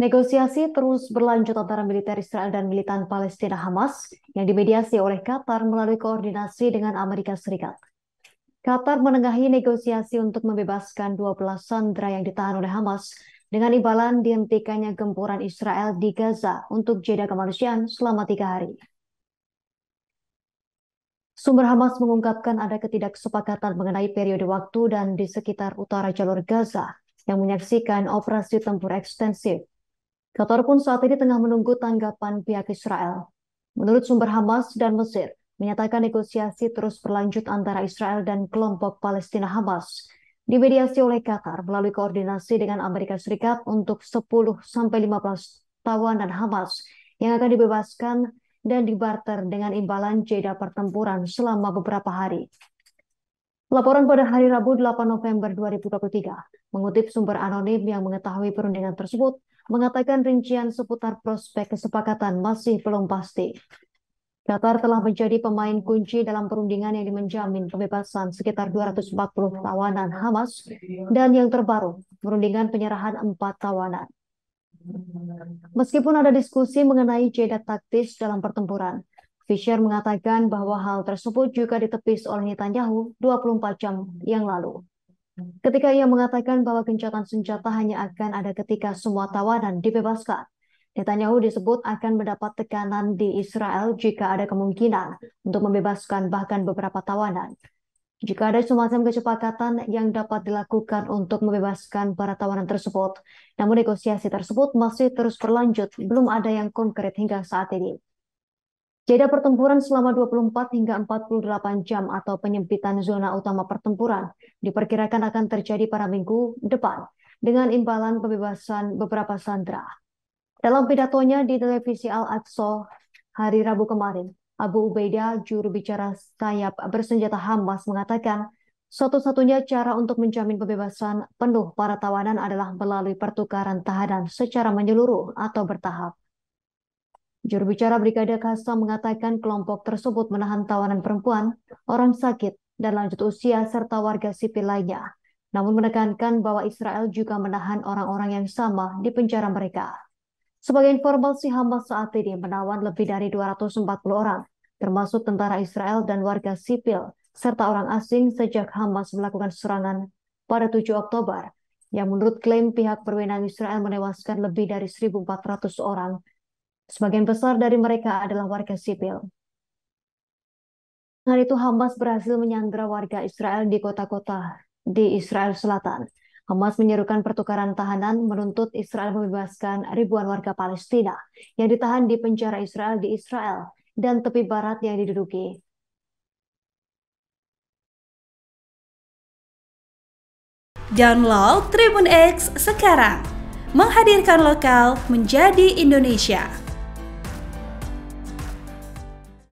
Negosiasi terus berlanjut antara militer Israel dan militan Palestina Hamas yang dimediasi oleh Qatar melalui koordinasi dengan Amerika Serikat. Qatar menengahi negosiasi untuk membebaskan 12 sandera yang ditahan oleh Hamas dengan imbalan dihentikannya gempuran Israel di Gaza untuk jeda kemanusiaan selama tiga hari. Sumber Hamas mengungkapkan ada ketidaksepakatan mengenai periode waktu dan di sekitar utara jalur Gaza yang menyaksikan operasi tempur ekstensif Qatar pun saat ini tengah menunggu tanggapan pihak Israel. Menurut sumber Hamas dan Mesir, menyatakan negosiasi terus berlanjut antara Israel dan kelompok Palestina Hamas. Dimediasi oleh Qatar melalui koordinasi dengan Amerika Serikat untuk 10-15 tawanan Hamas yang akan dibebaskan dan dibarter dengan imbalan jeda pertempuran selama beberapa hari. Laporan pada hari Rabu 8 November 2023 mengutip sumber anonim yang mengetahui perundingan tersebut mengatakan rincian seputar prospek kesepakatan masih belum pasti. Qatar telah menjadi pemain kunci dalam perundingan yang menjamin pembebasan sekitar 240 tawanan Hamas dan yang terbaru, perundingan penyerahan 4 tawanan. Meskipun ada diskusi mengenai jeda taktis dalam pertempuran, Fisher mengatakan bahwa hal tersebut juga ditepis oleh Netanyahu 24 jam yang lalu. Ketika ia mengatakan bahwa gencatan senjata hanya akan ada ketika semua tawanan dibebaskan, Netanyahu disebut akan mendapat tekanan di Israel jika ada kemungkinan untuk membebaskan bahkan beberapa tawanan. Jika ada semacam kesepakatan yang dapat dilakukan untuk membebaskan para tawanan tersebut, namun negosiasi tersebut masih terus berlanjut, belum ada yang konkret hingga saat ini. Jeda pertempuran selama 24 hingga 48 jam atau penyempitan zona utama pertempuran diperkirakan akan terjadi pada minggu depan dengan imbalan pembebasan beberapa sandera. Dalam pidatonya di televisi Al-Aqsa hari Rabu kemarin, Abu Ubaidah, juru bicara sayap bersenjata Hamas, mengatakan satu-satunya cara untuk menjamin pembebasan penuh para tawanan adalah melalui pertukaran tahanan secara menyeluruh atau bertahap. Juru bicara Brigade Kasa mengatakan kelompok tersebut menahan tawanan perempuan, orang sakit, dan lanjut usia serta warga sipil lainnya. Namun menekankan bahwa Israel juga menahan orang-orang yang sama di penjara mereka. Sebagai informasi Hamas saat ini menawan lebih dari 240 orang, termasuk tentara Israel dan warga sipil, serta orang asing sejak Hamas melakukan serangan pada 7 Oktober, yang menurut klaim pihak berwenang Israel menewaskan lebih dari 1.400 orang Sebagian besar dari mereka adalah warga sipil. Hari itu Hamas berhasil menyandra warga Israel di kota-kota di Israel Selatan. Hamas menyerukan pertukaran tahanan menuntut Israel membebaskan ribuan warga Palestina yang ditahan di penjara Israel di Israel dan tepi barat yang diduduki. Download Tribun X sekarang. Menghadirkan lokal menjadi Indonesia.